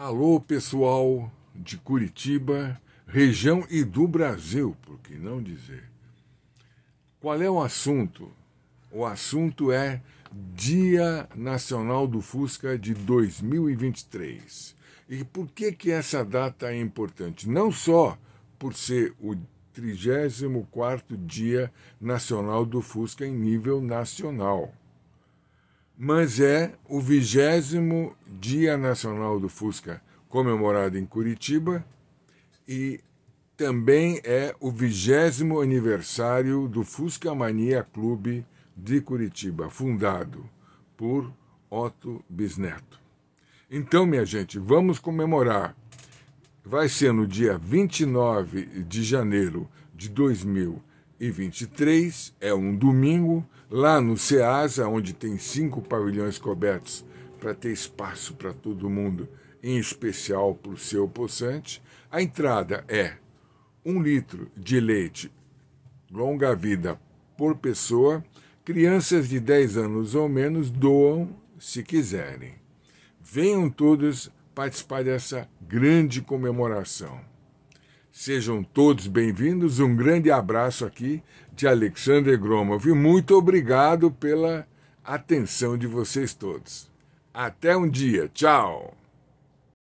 Alô, pessoal de Curitiba, região e do Brasil, por que não dizer? Qual é o assunto? O assunto é Dia Nacional do Fusca de 2023. E por que, que essa data é importante? Não só por ser o 34º Dia Nacional do Fusca em nível nacional, mas é o vigésimo Dia Nacional do Fusca, comemorado em Curitiba, e também é o vigésimo aniversário do Fusca Mania Clube de Curitiba, fundado por Otto Bisneto. Então, minha gente, vamos comemorar. Vai ser no dia 29 de janeiro de 2020 e 23 é um domingo, lá no SEASA, onde tem cinco pavilhões cobertos para ter espaço para todo mundo, em especial para o seu possante. A entrada é um litro de leite longa vida por pessoa. Crianças de 10 anos ou menos doam se quiserem. Venham todos participar dessa grande comemoração. Sejam todos bem-vindos. Um grande abraço aqui de Alexander Gromov e muito obrigado pela atenção de vocês todos. Até um dia. Tchau.